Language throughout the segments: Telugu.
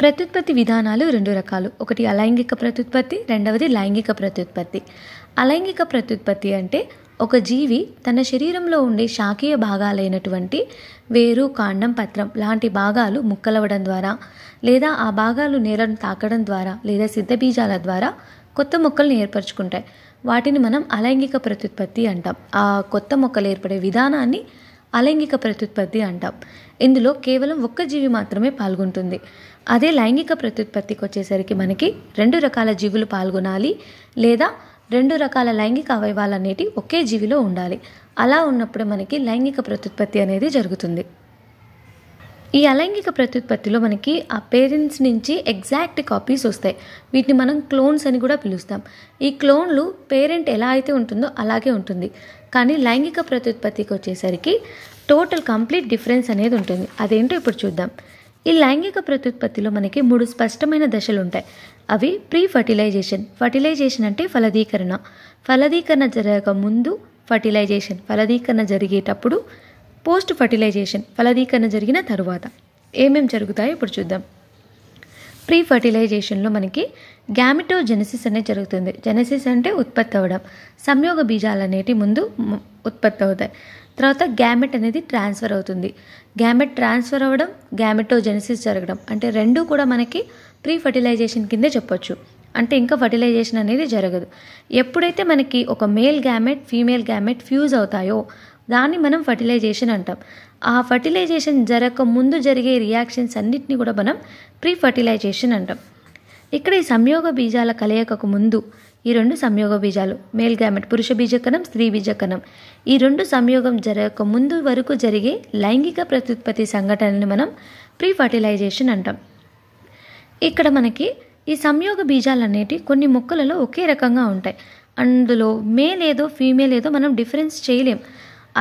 ప్రత్యుత్పత్తి విధానాలు రెండు రకాలు ఒకటి అలైంగిక ప్రత్యుత్పత్తి రెండవది లైంగిక ప్రత్యుత్పత్తి అలైంగిక ప్రత్యుత్పత్తి అంటే ఒక జీవి తన శరీరంలో ఉండే శాకీయ భాగాలైనటువంటి వేరు కాండం పత్రం లాంటి భాగాలు ముక్కలవడం ద్వారా లేదా ఆ భాగాలు నేలను తాకడం ద్వారా లేదా సిద్ధబీజాల ద్వారా కొత్త మొక్కలను ఏర్పరచుకుంటాయి వాటిని మనం అలైంగిక ప్రత్యుత్పత్తి అంటాం ఆ కొత్త మొక్కలు ఏర్పడే విధానాన్ని అలైంగిక ప్రత్యుత్పత్తి అంటాం ఇందులో కేవలం ఒక్క జీవి మాత్రమే పాల్గొంటుంది అదే లైంగిక ప్రత్యుత్పత్తికి వచ్చేసరికి మనకి రెండు రకాల జీవులు పాల్గొనాలి లేదా రెండు రకాల లైంగిక అవయవాలు అనేటి ఒకే జీవిలో ఉండాలి అలా ఉన్నప్పుడు మనకి లైంగిక ప్రత్యుత్పత్తి అనేది జరుగుతుంది ఈ అలైంగిక ప్రత్యుత్పత్తిలో మనకి ఆ పేరెంట్స్ నుంచి ఎగ్జాక్ట్ కాపీస్ వస్తాయి వీటిని మనం క్లోన్స్ అని కూడా పిలుస్తాం ఈ క్లోన్లు పేరెంట్ ఎలా అయితే ఉంటుందో అలాగే ఉంటుంది కానీ లైంగిక ప్రత్యుత్పత్తికి వచ్చేసరికి టోటల్ కంప్లీట్ డిఫరెన్స్ అనేది ఉంటుంది అదేంటో ఇప్పుడు చూద్దాం ఈ లైంగిక ప్రత్యుత్పత్తిలో మనకి మూడు స్పష్టమైన దశలు ఉంటాయి అవి ప్రీ ఫర్టిలైజేషన్ ఫర్టిలైజేషన్ అంటే ఫలదీకరణ ఫలదీకరణ జరగక ముందు ఫర్టిలైజేషన్ ఫలదీకరణ జరిగేటప్పుడు పోస్ట్ ఫర్టిలైజేషన్ ఫలదీకరణ జరిగిన తరువాత ఏమేం జరుగుతాయో ఇప్పుడు చూద్దాం ప్రీ ఫర్టిలైజేషన్లో మనకి గ్యామిటోజెనసిస్ అనేది జరుగుతుంది జెనసిస్ అంటే ఉత్పత్తి అవ్వడం సంయోగ బీజాలు అనేటి ముందు ఉత్పత్తి అవుతాయి తర్వాత గ్యామెట్ అనేది ట్రాన్స్ఫర్ అవుతుంది గ్యామెట్ ట్రాన్స్ఫర్ అవ్వడం గ్యామెటోజెనిసిస్ జరగడం అంటే రెండూ కూడా మనకి ప్రీ ఫర్టిలైజేషన్ కిందే చెప్పొచ్చు అంటే ఇంకా ఫర్టిలైజేషన్ అనేది జరగదు ఎప్పుడైతే మనకి ఒక male gamete female gamete fuse అవుతాయో దాన్ని మనం ఫర్టిలైజేషన్ అంటాం ఆ ఫర్టిలైజేషన్ జరగక ముందు జరిగే రియాక్షన్స్ అన్నిటిని కూడా మనం ప్రీ ఫర్టిలైజేషన్ అంటాం ఇక్కడ ఈ సంయోగ బీజాల కలయికకు ముందు ఈ రెండు సంయోగ బీజాలు మేల్ గ్యామెట్ పురుష బీజకణం స్త్రీ బీజకణం ఈ రెండు సంయోగం జరగక ముందు వరకు జరిగే లైంగిక ప్రత్యుత్పత్తి సంఘటనని మనం ప్రీ ఫర్టిలైజేషన్ అంటాం ఇక్కడ మనకి ఈ సంయోగ బీజాలు అనేటి కొన్ని మొక్కలలో ఒకే రకంగా ఉంటాయి అందులో మేల్ ఏదో ఫీమేల్ ఏదో మనం డిఫరెన్స్ చేయలేం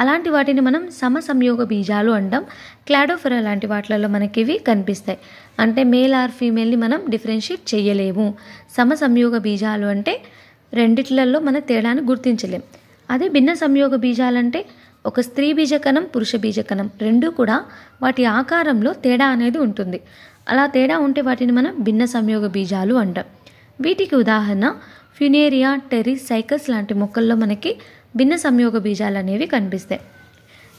అలాంటి వాటిని మనం సమసంయోగ బీజాలు అంటాం క్లాడోఫెరా లాంటి వాటిలలో మనకి ఇవి కనిపిస్తాయి అంటే మేల్ ఆర్ ఫీమేల్ని మనం డిఫరెన్షియేట్ చేయలేము సమసంయోగ బీజాలు అంటే రెండిట్లలో మన తేడాను గుర్తించలేం అదే భిన్న సంయోగ బీజాలంటే ఒక స్త్రీ బీజకణం పురుష బీజకణం రెండూ కూడా వాటి ఆకారంలో తేడా అనేది ఉంటుంది అలా తేడా ఉంటే వాటిని మనం భిన్న సంయోగ బీజాలు అంటాం వీటికి ఉదాహరణ ఫ్యునేరియా సైకస్ లాంటి మొక్కల్లో మనకి భిన్న సంయోగ బీజాలు అనేవి కనిపిస్తాయి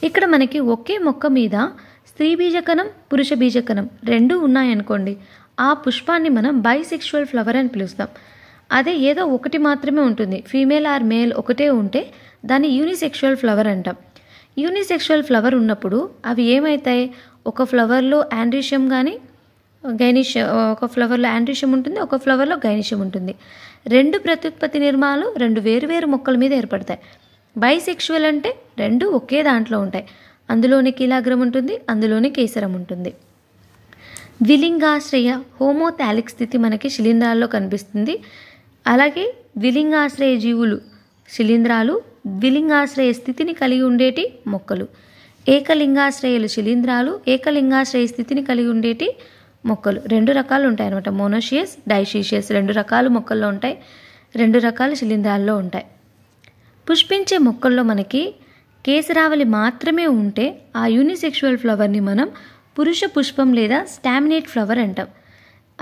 ఇక్కడ మనకి ఒకే మొక్క మీద స్త్రీ బీజకణం పురుష బీజకణం రెండూ ఉన్నాయనుకోండి ఆ పుష్పాన్ని మనం బైసెక్షువల్ ఫ్లవర్ అని పిలుస్తాం అదే ఏదో ఒకటి మాత్రమే ఉంటుంది ఫీమేల్ ఆర్ మేల్ ఒకటే ఉంటే దాన్ని యూనిసెక్షువల్ ఫ్లవర్ అంటాం యూనిసెక్షువల్ ఫ్లవర్ ఉన్నప్పుడు అవి ఏమవుతాయి ఒక ఫ్లవర్లో యాండ్రీషియం కానీ గైనిషియం ఒక ఫ్లవర్లో యాండ్రీషియం ఉంటుంది ఒక ఫ్లవర్లో గైనిషియం ఉంటుంది రెండు ప్రత్యుత్పత్తి నిర్మాలు రెండు వేరువేరు మొక్కల మీద ఏర్పడతాయి బైసెక్షువల్ అంటే రెండు ఒకే దాంట్లో ఉంటాయి అందులోని కీలాగ్రం ఉంటుంది అందులోని కేసరం ఉంటుంది ద్విలింగాశ్రయ హోమోథాలిక్ స్థితి మనకి శిలీంధ్రాల్లో కనిపిస్తుంది అలాగే ద్విలింగాశ్రయ జీవులు శిలీంధ్రాలు ద్విలింగాశ్రయ స్థితిని కలిగి ఉండేటి మొక్కలు ఏకలింగాశ్రయలు శిలీంధ్రాలు ఏకలింగాశ్రయ స్థితిని కలిగి ఉండేటి మొక్కలు రెండు రకాలు ఉంటాయి అనమాట మోనోషియస్ డైషీషియస్ రెండు రకాలు మొక్కల్లో ఉంటాయి రెండు రకాల శిలీంధ్రాల్లో ఉంటాయి పుష్పించే మొక్కల్లో మనకి కేసరావళి మాత్రమే ఉంటే ఆ యూనిసెక్షువల్ ఫ్లవర్ని మనం పురుష పుష్పం లేదా స్టామినేట్ ఫ్లవర్ అంటాం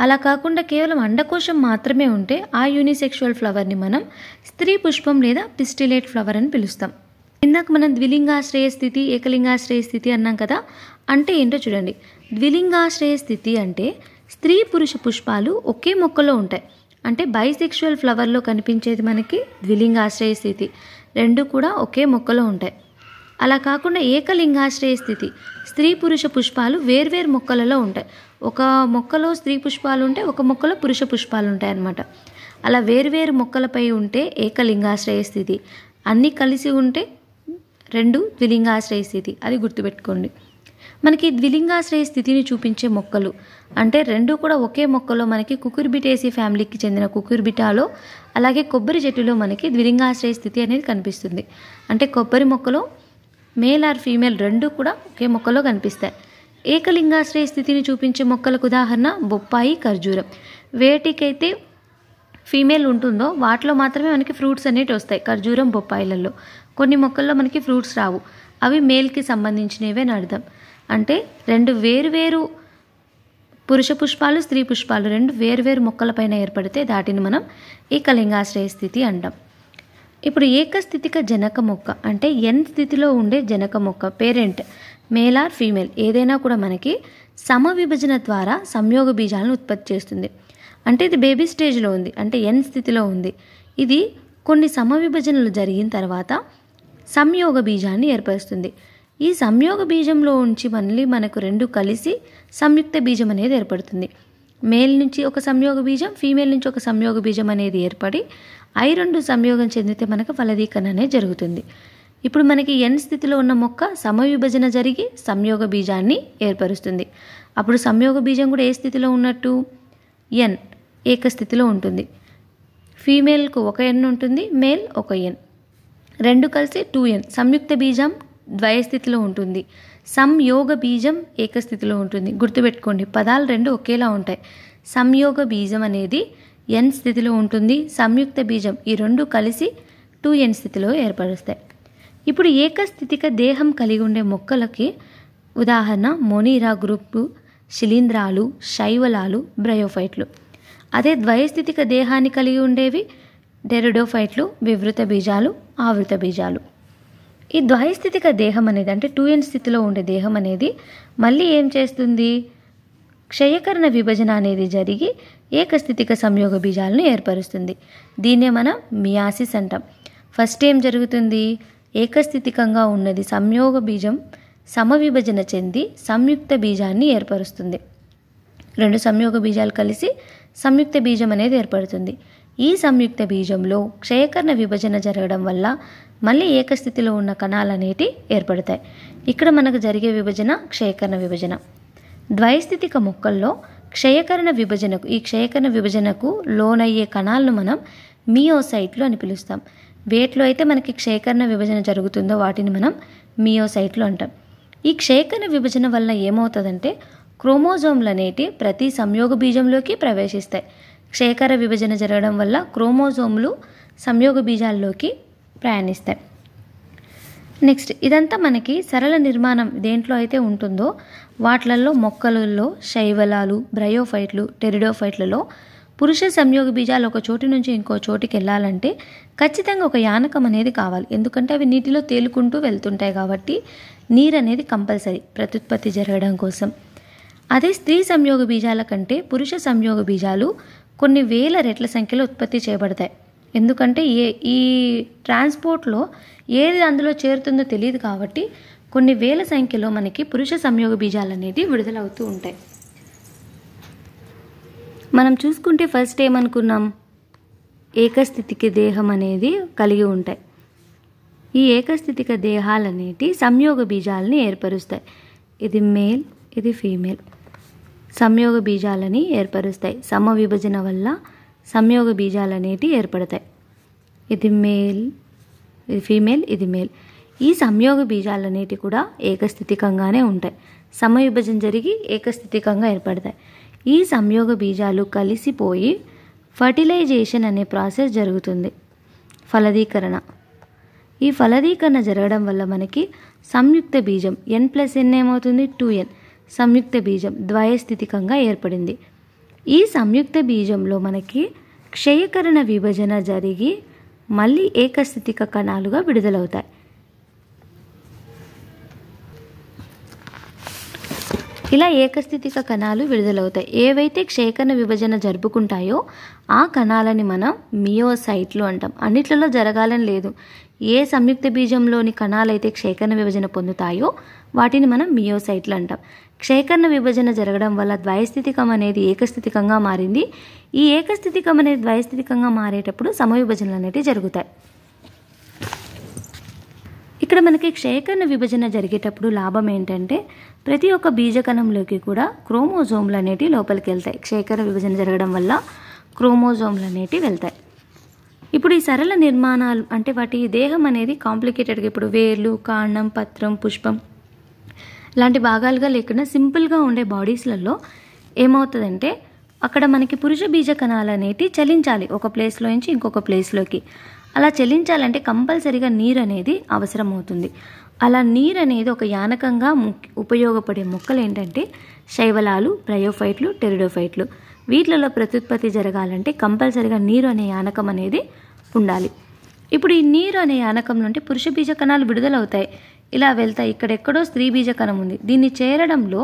అలా కాకుండా కేవలం అండకోశం మాత్రమే ఉంటే ఆ యూనిసెక్షువల్ ఫ్లవర్ని మనం స్త్రీ పుష్పం లేదా పిస్టిలేట్ ఫ్లవర్ అని పిలుస్తాం ఇందాక మనం ద్విలింగాశ్రయ స్థితి ఏకలింగాశ్రయ స్థితి అన్నాం కదా అంటే ఏంటో చూడండి ద్విలింగాశ్రయ స్థితి అంటే స్త్రీ పురుష పుష్పాలు ఒకే మొక్కలో ఉంటాయి అంటే బైసెక్షువల్ ఫ్లవర్లో కనిపించేది మనకి ద్విలింగాశ్రయ స్థితి రెండు కూడా ఒకే మొక్కలో ఉంటాయి అలా కాకుండా ఏకలింగాశ్రయ స్థితి స్త్రీ పురుష పుష్పాలు వేర్వేరు మొక్కలలో ఉంటాయి ఒక మొక్కలో స్త్రీ పుష్పాలు ఉంటాయి ఒక మొక్కలో పురుష పుష్పాలు ఉంటాయి అన్నమాట అలా వేర్వేరు మొక్కలపై ఉంటే ఏకలింగాశ్రయ స్థితి అన్నీ కలిసి ఉంటే రెండు ద్విలింగాశ్రయ స్థితి అది గుర్తుపెట్టుకోండి మనకి ద్విలింగాశ్రయ స్థితిని చూపించే మొక్కలు అంటే రెండు కూడా ఒకే మొక్కలో మనకి కుకుర్బిటేసి ఫ్యామిలీకి చెందిన కుకుర్బిటాలో అలాగే కొబ్బరి చెట్టులో మనకి ద్విలింగాశ్రయ స్థితి అనేది కనిపిస్తుంది అంటే కొబ్బరి మొక్కలో మేల్ ఆర్ ఫీమేల్ రెండు కూడా ఒకే మొక్కలో కనిపిస్తాయి ఏకలింగాశ్రయ స్థితిని చూపించే మొక్కలకు ఉదాహరణ బొప్పాయి ఖర్జూరం వేటికైతే ఫీమేల్ ఉంటుందో వాటిలో మాత్రమే మనకి ఫ్రూట్స్ అనేవి వస్తాయి ఖర్జూరం బొప్పాయిలలో కొన్ని మొక్కల్లో మనకి ఫ్రూట్స్ రావు అవి మేల్కి సంబంధించినవే అని అర్థం అంటే రెండు వేరువేరు పురుష పుష్పాలు స్త్రీ పుష్పాలు రెండు వేరువేరు మొక్కలపైన ఏర్పడితే దాటిని మనం ఏకలింగాశ్రయ స్థితి అంటాం ఇప్పుడు ఏకస్థితిక జనక మొక్క అంటే ఎన్ స్థితిలో ఉండే జనక మొక్క పేరెంట్ మేల్ ఆర్ ఫీమేల్ ఏదైనా కూడా మనకి సమ విభజన ద్వారా సంయోగ బీజాలను ఉత్పత్తి చేస్తుంది అంటే ఇది బేబీ స్టేజ్లో ఉంది అంటే ఎన్ స్థితిలో ఉంది ఇది కొన్ని సమ విభజనలు జరిగిన తర్వాత సంయోగ బీజాన్ని ఏర్పరుస్తుంది ఈ సంయోగ బీజంలో ఉంచి మళ్ళీ మనకు రెండు కలిసి సంయుక్త బీజం అనేది ఏర్పడుతుంది మేల్ నుంచి ఒక సంయోగ బీజం ఫీమేల్ నుంచి ఒక సంయోగ బీజం అనేది ఏర్పడి ఐ రెండు సంయోగం చెందితే మనకు ఫలదీకరణ అనేది జరుగుతుంది ఇప్పుడు మనకి ఎన్ స్థితిలో ఉన్న మొక్క సమవిభజన జరిగి సంయోగ బీజాన్ని ఏర్పరుస్తుంది అప్పుడు సంయోగ బీజం కూడా ఏ స్థితిలో ఉన్నట్టు ఎన్ ఏక స్థితిలో ఉంటుంది ఫీమేల్కు ఒక ఎన్ ఉంటుంది మేల్ ఒక ఎన్ రెండు కలిసి టూ ఎన్ సంయుక్త బీజం ద్వయస్థితిలో ఉంటుంది సంయోగ బీజం ఏకస్థితిలో ఉంటుంది గుర్తుపెట్టుకోండి పదాలు రెండు ఒకేలా ఉంటాయి సంయోగ బీజం అనేది ఎన్ స్థితిలో ఉంటుంది సంయుక్త బీజం ఈ రెండు కలిసి టూ ఎన్ స్థితిలో ఏర్పరుస్తాయి ఇప్పుడు ఏకస్థితిక దేహం కలిగి ఉండే మొక్కలకి ఉదాహరణ మొనీరా గ్రూపు శిలీంధ్రాలు శైవలాలు బ్రయోఫైట్లు అదే ద్వయస్థితిక దేహాన్ని కలిగి ఉండేవి డెరిడోఫైట్లు వివృత బీజాలు ఆవృత బీజాలు ఈ ద్వయస్థితిక దేహం అనేది అంటే టూ ఎన్ స్థితిలో ఉండే దేహం అనేది మళ్ళీ ఏం చేస్తుంది క్షయకరణ విభజన అనేది జరిగి ఏకస్థితిక సంయోగ బీజాలను ఏర్పరుస్తుంది దీన్నే మనం మియాసిస్ అంటాం ఫస్ట్ ఏం జరుగుతుంది ఏకస్థితికంగా ఉన్నది సంయోగ బీజం సమవిభజన చెంది సంయుక్త బీజాన్ని ఏర్పరుస్తుంది రెండు సంయోగ బీజాలు కలిసి సంయుక్త బీజం అనేది ఏర్పడుతుంది ఈ సంయుక్త బీజంలో క్షయకరణ విభజన జరగడం వల్ల మళ్ళీ ఏకస్థితిలో ఉన్న కణాలు అనేటి ఏర్పడతాయి ఇక్కడ మనకు జరిగే విభజన క్షయకరణ విభజన ద్వైస్థితిక మొక్కల్లో క్షయకరణ విభజనకు ఈ క్షయకరణ విభజనకు లోనయ్యే కణాలను మనం మియోసైట్లు అని పిలుస్తాం వేట్లో అయితే మనకి క్షయకరణ విభజన జరుగుతుందో వాటిని మనం మియోసైట్లు అంటాం ఈ క్షయకరణ విభజన వల్ల ఏమవుతుందంటే క్రోమోజోమ్లు అనేటి ప్రతి సంయోగ బీజంలోకి ప్రవేశిస్తాయి క్షయకర విభజన జరగడం వల్ల క్రోమోజోమ్లు సంయోగ బీజాల్లోకి ప్రయాణిస్తాయి నెక్స్ట్ ఇదంతా మనకి సరళ నిర్మాణం దేంట్లో అయితే ఉంటుందో వాటిలలో మొక్కలలో శైవలాలు బ్రయోఫైట్లు టెరిడోఫైట్లలో పురుష సంయోగ బీజాలు ఒక చోటు నుంచి ఇంకో చోటికి వెళ్ళాలంటే ఖచ్చితంగా ఒక యానకం అనేది కావాలి ఎందుకంటే అవి నీటిలో తేలుకుంటూ వెళ్తుంటాయి కాబట్టి నీరు అనేది కంపల్సరీ ప్రత్యుత్పత్తి జరగడం కోసం అదే స్త్రీ సంయోగ బీజాల కంటే పురుష సంయోగ బీజాలు కొన్ని వేల రెట్ల సంఖ్యలో ఉత్పత్తి చేయబడతాయి ఎందుకంటే ఏ ఈ ట్రాన్స్పోర్ట్లో ఏది అందులో చేరుతుందో తెలియదు కాబట్టి కొన్ని వేల సంఖ్యలో మనకి పురుష సంయోగ బీజాలు అనేది విడుదలవుతూ ఉంటాయి మనం చూసుకుంటే ఫస్ట్ ఏమనుకున్నాం ఏకస్థితికి దేహం అనేది కలిగి ఉంటాయి ఈ ఏకస్థితిక అనేటి సంయోగ బీజాలని ఏర్పరుస్తాయి ఇది మేల్ ఇది ఫీమేల్ సంయోగ బీజాలని ఏర్పరుస్తాయి సమ విభజన వల్ల సంయోగ బీజాలు అనేటివి ఏర్పడతాయి ఇది మేల్ ఇది ఫీమేల్ ఇది మేల్ ఈ సంయోగ బీజాలనేటి కూడా ఏకస్థితికంగానే ఉంటాయి సమవిభజన జరిగి ఏకస్థితికంగా ఏర్పడతాయి ఈ సంయోగ బీజాలు కలిసిపోయి ఫర్టిలైజేషన్ అనే ప్రాసెస్ జరుగుతుంది ఫలదీకరణ ఈ ఫలదీకరణ జరగడం వల్ల మనకి సంయుక్త బీజం ఎన్ ప్లస్ ఎన్ ఏమవుతుంది టూ ఎన్ సంయుక్త బీజం ద్వయస్థితికంగా ఏర్పడింది ఈ సంయుక్త బీజంలో మనకి క్షయకరణ విభజన జరిగి మళ్ళీ ఏకస్థితిక కణాలుగా విడుదలవుతాయి ఇలా ఏకస్థితిక కణాలు విడుదలవుతాయి ఏవైతే క్షేకరణ విభజన జరుపుకుంటాయో ఆ కణాలని మనం మియోసైట్లు అంటాం అన్నిట్లలో జరగాలని లేదు ఏ సంయుక్త బీజంలోని కణాలైతే క్షేకరణ విభజన పొందుతాయో వాటిని మనం మియోసైట్లు అంటాం క్షేకరణ విభజన జరగడం వల్ల ద్వయస్థితికం అనేది ఏకస్థితికంగా మారింది ఈ ఏకస్థితికం అనేది ద్వయస్థితికంగా మారేటప్పుడు సమవిభజనలు అనేవి జరుగుతాయి ఇక్కడ మనకి క్షేకరణ విభజన జరిగేటప్పుడు లాభం ఏంటంటే ప్రతి ఒక్క బీజకణంలోకి కూడా క్రోమోజోమ్లు అనేటివి లోపలికి వెళ్తాయి క్షేకరణ విభజన జరగడం వల్ల క్రోమోజోమ్లు అనేటివి వెళ్తాయి ఇప్పుడు ఈ సరళ నిర్మాణాలు అంటే వాటి దేహం అనేది కాంప్లికేటెడ్గా ఇప్పుడు వేర్లు కాండం పత్రం పుష్పం ఇలాంటి భాగాలుగా లేకుండా సింపుల్గా ఉండే బాడీస్లలో ఏమవుతుందంటే అక్కడ మనకి పురుష బీజ కణాలు అనేవి చలించాలి ఒక ప్లేస్లో నుంచి ఇంకొక ప్లేస్లోకి అలా చలించాలంటే కంపల్సరీగా నీరు అనేది అవసరమవుతుంది అలా నీరు అనేది ఒక యానకంగా ఉపయోగపడే మొక్కలు ఏంటంటే శైవలాలు ప్రయోఫైట్లు టెరిడోఫైట్లు వీటిలలో ప్రత్యుత్పత్తి జరగాలంటే కంపల్సరీగా నీరు అనే యానకం అనేది ఉండాలి ఇప్పుడు ఈ నీరు అనే యానకం నుండి పురుష బీజ కణాలు విడుదలవుతాయి ఇలా వెళ్తాయి ఇక్కడెక్కడో స్త్రీ బీజకణం ఉంది దీన్ని చేరడంలో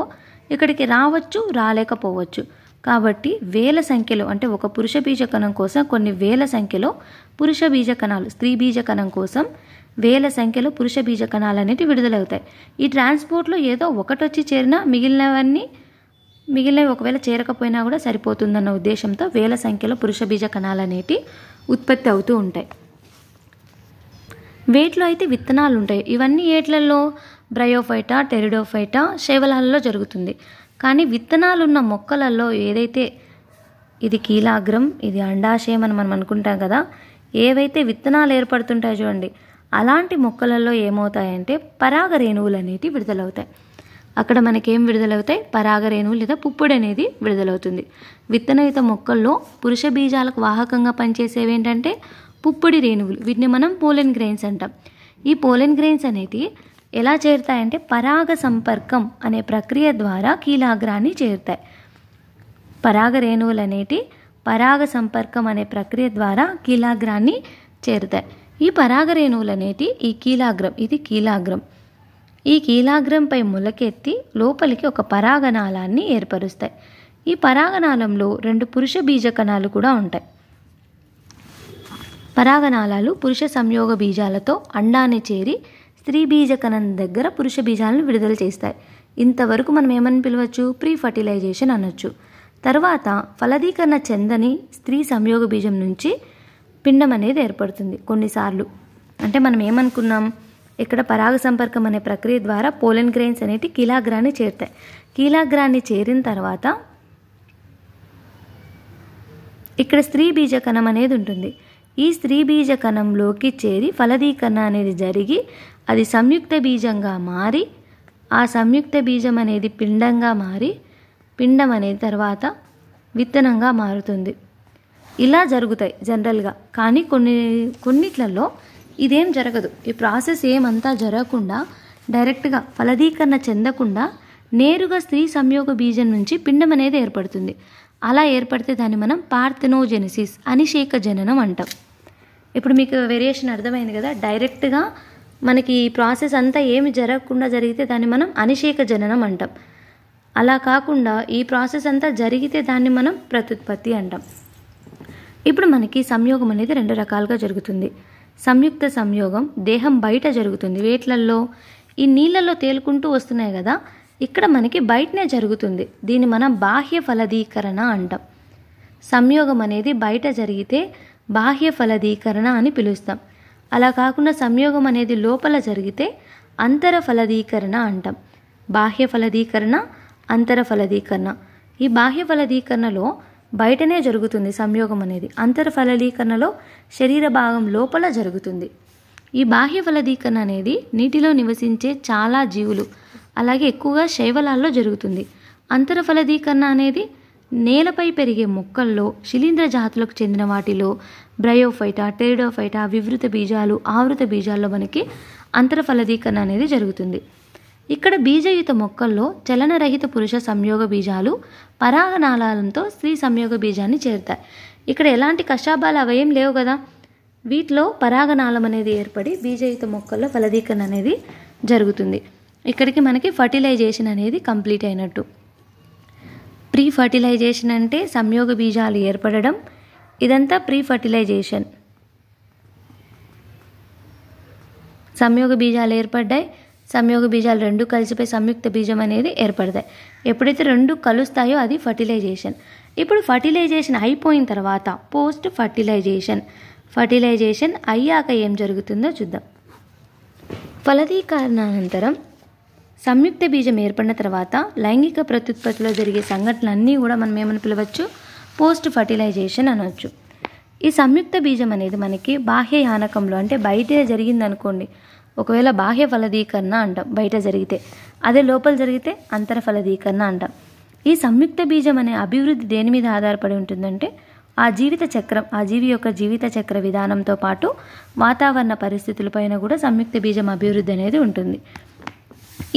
ఇక్కడికి రావచ్చు రాలేకపోవచ్చు కాబట్టి వేల సంఖ్యలో అంటే ఒక పురుష బీజ కణం కోసం కొన్ని వేల సంఖ్యలో పురుష బీజ కణాలు స్త్రీ బీజ కణం కోసం వేల సంఖ్యలో పురుష బీజ కణాలు అనేవి విడుదలవుతాయి ఈ ట్రాన్స్పోర్ట్లో ఏదో ఒకటి వచ్చి చేరినా మిగిలినవన్నీ మిగిలినవి ఒకవేళ చేరకపోయినా కూడా సరిపోతుందన్న ఉద్దేశంతో వేల సంఖ్యలో పురుష బీజ కణాలు అనేవి ఉత్పత్తి అవుతూ ఉంటాయి వేటిలో అయితే విత్తనాలు ఉంటాయి ఇవన్నీ ఏట్లలో బ్రయోఫైటా టెరిడోఫైటా శేవలాలలో జరుగుతుంది కానీ విత్తనాలున్న మొక్కలలో ఏదైతే ఇది కీలాగ్రం ఇది అండాశయం అని మనం అనుకుంటాం కదా ఏవైతే విత్తనాలు ఏర్పడుతుంటాయో చూడండి అలాంటి మొక్కలలో ఏమవుతాయంటే పరాగ రేణువులు అనేవి విడుదలవుతాయి అక్కడ మనకేం విడుదలవుతాయి పరాగ రేణువులు లేదా పుప్పుడు అనేది విడుదలవుతుంది విత్తనయుత మొక్కల్లో పురుష బీజాలకు వాహకంగా పనిచేసేవి ఏంటంటే పుప్పొడి రేణువులు వీటిని మనం పోలెన్ గ్రెయిన్స్ అంటాం ఈ పోలెన్ గ్రెయిన్స్ అనేది ఎలా చేరుతాయంటే పరాగ సంపర్కం అనే ప్రక్రియ ద్వారా కీలాగ్రాన్ని చేరుతాయి పరాగ రేణువులు అనేటి పరాగ సంపర్కం అనే ప్రక్రియ ద్వారా కీలాగ్రాన్ని చేరుతాయి ఈ పరాగ రేణువులు అనేటి ఈ కీలాగ్రం ఇది కీలాగ్రం ఈ కీలాగ్రంపై మొలకెత్తి లోపలికి ఒక పరాగనాళాన్ని ఏర్పరుస్తాయి ఈ పరాగనాళంలో రెండు పురుష బీజ కణాలు కూడా ఉంటాయి పరాగనాళాలు పురుష సంయోగ బీజాలతో అండాన్ని చేరి స్త్రీ బీజకణం దగ్గర పురుష బీజాలను విడుదల చేస్తాయి ఇంతవరకు మనం ఏమని పిలవచ్చు ప్రీ ఫర్టిలైజేషన్ అనొచ్చు తర్వాత ఫలదీకరణ చెందని స్త్రీ సంయోగ బీజం నుంచి పిండం అనేది ఏర్పడుతుంది కొన్నిసార్లు అంటే మనం ఏమనుకున్నాం ఇక్కడ పరాగ సంపర్కం అనే ప్రక్రియ ద్వారా పోలెన్ గ్రెయిన్స్ అనేవి కీలాగ్రాన్ని చేరుతాయి కీలాగ్రాన్ని చేరిన తర్వాత ఇక్కడ స్త్రీ బీజకణం అనేది ఉంటుంది ఈ స్త్రీ బీజ కణంలోకి చేరి ఫలదీకరణ అనేది జరిగి అది సంయుక్త బీజంగా మారి ఆ సంయుక్త బీజం అనేది పిండంగా మారి పిండం అనేది తర్వాత విత్తనంగా మారుతుంది ఇలా జరుగుతాయి జనరల్గా కానీ కొన్ని కొన్నిట్లలో ఇదేం జరగదు ఈ ప్రాసెస్ ఏమంతా జరగకుండా డైరెక్ట్గా ఫలదీకరణ చెందకుండా నేరుగా స్త్రీ సంయోగ బీజం నుంచి పిండం అనేది ఏర్పడుతుంది అలా ఏర్పడితే దాన్ని మనం పార్థెనోజెనిసిస్ అనిషేక జననం అంటాం ఇప్పుడు మీకు వేరియేషన్ అర్థమైంది కదా డైరెక్ట్గా మనకి ఈ ప్రాసెస్ అంతా ఏమి జరగకుండా జరిగితే దాన్ని మనం అనిషేక జననం అంటాం అలా కాకుండా ఈ ప్రాసెస్ అంతా జరిగితే దాన్ని మనం ప్రత్యుత్పత్తి అంటాం ఇప్పుడు మనకి సంయోగం అనేది రెండు రకాలుగా జరుగుతుంది సంయుక్త సంయోగం దేహం బయట జరుగుతుంది వేట్లల్లో ఈ నీళ్ళల్లో తేలుకుంటూ వస్తున్నాయి కదా ఇక్కడ మనకి బయటనే జరుగుతుంది దీన్ని మనం బాహ్య ఫలదీకరణ అంటాం సంయోగం అనేది బయట జరిగితే బాహ్య ఫలదీకరణ అని పిలుస్తాం అలా కాకుండా సంయోగం అనేది లోపల జరిగితే అంతర ఫలదీకరణ అంటాం బాహ్య ఫలదీకరణ అంతర ఫలదీకరణ ఈ బాహ్య ఫలదీకరణలో బయటనే జరుగుతుంది సంయోగం అనేది అంతర ఫలదీకరణలో శరీర భాగం లోపల జరుగుతుంది ఈ బాహ్య ఫలదీకరణ అనేది నీటిలో నివసించే చాలా జీవులు అలాగే ఎక్కువగా శైవలాల్లో జరుగుతుంది అంతర ఫలదీకరణ అనేది నేలపై పెరిగే మొక్కల్లో శిలీంద్ర జాతులకు చెందిన వాటిలో బ్రయోఫైటా టెరిడోఫైటా వివృత బీజాలు ఆవృత బీజాల్లో మనకి అంతర ఫలదీకరణ అనేది జరుగుతుంది ఇక్కడ బీజయుత మొక్కల్లో చలనరహిత పురుష సంయోగ బీజాలు పరాగనాళాలతో స్త్రీ సంయోగ బీజాన్ని చేరుతాయి ఇక్కడ ఎలాంటి కషాబాలు అవయం లేవు కదా వీటిలో పరాగనాళం అనేది ఏర్పడి బీజయుత మొక్కల్లో ఫలదీకరణ అనేది జరుగుతుంది ఇక్కడికి మనకి ఫర్టిలైజేషన్ అనేది కంప్లీట్ అయినట్టు ప్రీ ఫర్టిలైజేషన్ అంటే సంయోగ బీజాలు ఏర్పడడం ఇదంతా ప్రీ ఫర్టిలైజేషన్ సంయోగ బీజాలు ఏర్పడ్డాయి సంయోగ బీజాలు రెండు కలిసిపోయి సంయుక్త బీజం అనేది ఏర్పడతాయి ఎప్పుడైతే రెండు కలుస్తాయో అది ఫర్టిలైజేషన్ ఇప్పుడు ఫర్టిలైజేషన్ అయిపోయిన తర్వాత పోస్ట్ ఫర్టిలైజేషన్ ఫర్టిలైజేషన్ అయ్యాక ఏం జరుగుతుందో చూద్దాం ఫలదీకరణానంతరం సంయుక్త బీజం ఏర్పడిన తర్వాత లైంగిక ప్రత్యుత్పత్తిలో జరిగే సంఘటనలన్నీ కూడా మనం ఏమని పిలవచ్చు పోస్ట్ ఫర్టిలైజేషన్ అనవచ్చు ఈ సంయుక్త బీజం అనేది మనకి బాహ్య యానకంలో అంటే బయట జరిగింది అనుకోండి ఒకవేళ బాహ్య ఫలదీకరణ అంటాం బయట జరిగితే అదే లోపల జరిగితే అంతర ఫలదీకరణ అంటాం ఈ సంయుక్త బీజం అనే అభివృద్ధి దేని మీద ఆధారపడి ఉంటుందంటే ఆ జీవిత చక్రం ఆ జీవి యొక్క జీవిత చక్ర విధానంతో పాటు వాతావరణ పరిస్థితులపైన కూడా సంయుక్త బీజం అభివృద్ధి అనేది ఉంటుంది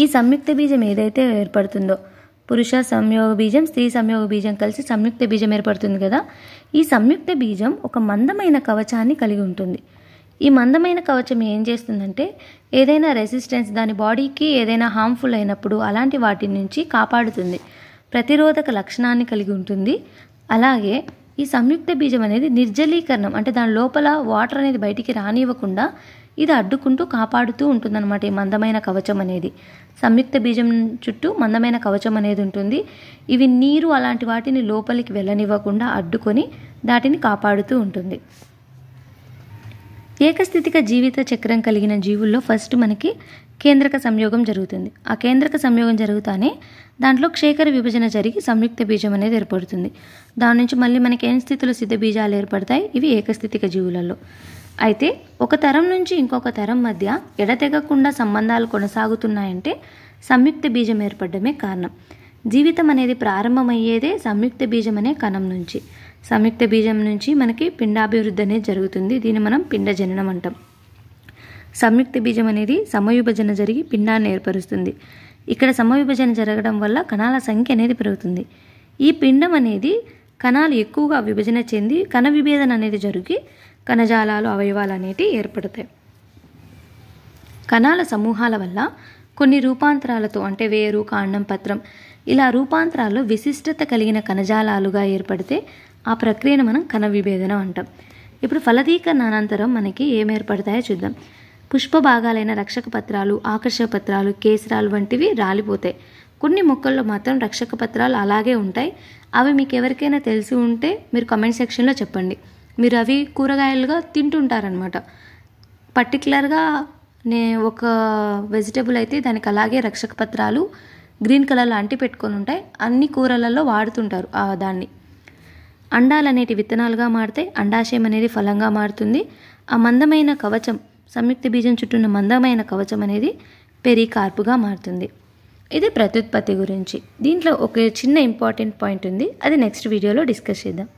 ఈ సంయుక్త బీజం ఏదైతే ఏర్పడుతుందో పురుష సంయోగ బీజం స్త్రీ సంయోగ బీజం కలిసి సంయుక్త బీజం ఏర్పడుతుంది కదా ఈ సంయుక్త బీజం ఒక మందమైన కవచాన్ని కలిగి ఉంటుంది ఈ మందమైన కవచం ఏం చేస్తుందంటే ఏదైనా రెసిస్టెన్స్ దాని బాడీకి ఏదైనా హార్మ్ఫుల్ అయినప్పుడు అలాంటి వాటి నుంచి కాపాడుతుంది ప్రతిరోధక లక్షణాన్ని కలిగి ఉంటుంది అలాగే ఈ సంయుక్త బీజం అనేది నిర్జలీకరణం అంటే దాని లోపల వాటర్ అనేది బయటికి రానివ్వకుండా ఇది అడ్డుకుంటూ కాపాడుతూ ఉంటుందన్నమాట ఈ మందమైన కవచం అనేది సంయుక్త బీజం చుట్టూ మందమైన కవచం అనేది ఉంటుంది ఇవి నీరు అలాంటి వాటిని లోపలికి వెళ్ళనివ్వకుండా అడ్డుకొని దాటిని కాపాడుతూ ఉంటుంది ఏకస్థితిక జీవిత చక్రం కలిగిన జీవుల్లో ఫస్ట్ మనకి కేంద్రక సంయోగం జరుగుతుంది ఆ కేంద్రక సంయోగం జరుగుతానే దాంట్లో క్షేకర విభజన జరిగి సంయుక్త బీజం అనేది ఏర్పడుతుంది దాని నుంచి మళ్ళీ మనకి ఏం స్థితిలో సిద్ధ బీజాలు ఏర్పడతాయి ఇవి ఏకస్థితిక జీవులలో అయితే ఒక తరం నుంచి ఇంకొక తరం మధ్య ఎడతెగకుండా సంబంధాలు కొనసాగుతున్నాయంటే సంయుక్త బీజం ఏర్పడమే కారణం జీవితం అనేది ప్రారంభమయ్యేదే సంయుక్త బీజం అనే కణం నుంచి సంయుక్త బీజం నుంచి మనకి పిండాభివృద్ధి అనేది జరుగుతుంది దీన్ని మనం పిండజననం అంటాం సంయుక్త బీజం అనేది సమవిభజన జరిగి పిండాన్ని ఏర్పరుస్తుంది ఇక్కడ సమవిభజన జరగడం వల్ల కణాల సంఖ్య అనేది పెరుగుతుంది ఈ పిండం అనేది కణాలు ఎక్కువగా విభజన చెంది కణ విభేదన అనేది జరిగి కణజాలాలు అవయవాలు అనేవి ఏర్పడతాయి కణాల సమూహాల వల్ల కొన్ని రూపాంతరాలతో అంటే వేరు కాండం పత్రం ఇలా రూపాంతరాలు విశిష్టత కలిగిన కణజాలాలుగా ఏర్పడితే ఆ ప్రక్రియను మనం కణ విభేదన అంటాం ఇప్పుడు ఫలదీకరణ అనంతరం మనకి ఏం ఏర్పడతాయో చూద్దాం పుష్ప భాగాలైన రక్షక పత్రాలు ఆకర్షక పత్రాలు కేసరాలు వంటివి రాలిపోతాయి కొన్ని మొక్కల్లో మాత్రం రక్షక పత్రాలు అలాగే ఉంటాయి అవి మీకు ఎవరికైనా తెలిసి ఉంటే మీరు కమెంట్ సెక్షన్లో చెప్పండి మీరు అవి కూరగాయలుగా తింటుంటారనమాట పర్టికులర్గా నే ఒక వెజిటేబుల్ అయితే దానికి అలాగే రక్షక పత్రాలు గ్రీన్ కలర్లో అంటి పెట్టుకొని ఉంటాయి అన్ని కూరలలో వాడుతుంటారు ఆ దాన్ని అండాలు అనేటి విత్తనాలుగా మారితే అండాశయం అనేది ఫలంగా మారుతుంది ఆ మందమైన కవచం సంయుక్త బీజం చుట్టూ మందమైన కవచం అనేది పెరికార్పుగా మారుతుంది ఇది ప్రత్యుత్పత్తి గురించి దీంట్లో ఒక చిన్న ఇంపార్టెంట్ పాయింట్ ఉంది అది నెక్స్ట్ వీడియోలో డిస్కస్ చేద్దాం